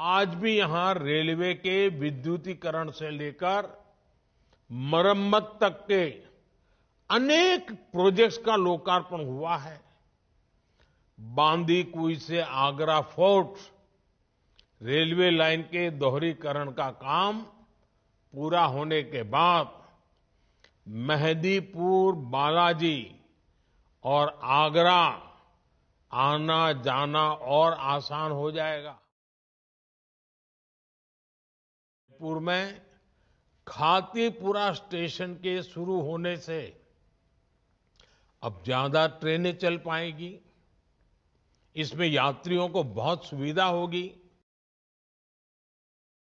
आज भी यहां रेलवे के विद्युतीकरण से लेकर मरम्मत तक के अनेक प्रोजेक्ट्स का लोकार्पण हुआ है बांदीकुई से आगरा फोर्ट रेलवे लाइन के दोहरीकरण का काम पूरा होने के बाद मेहदीपुर बालाजी और आगरा आना जाना और आसान हो जाएगा जगतपुर में खातीपुरा स्टेशन के शुरू होने से अब ज़्यादा ट्रेनें चल पाएगी इसमें यात्रियों को बहुत सुविधा होगी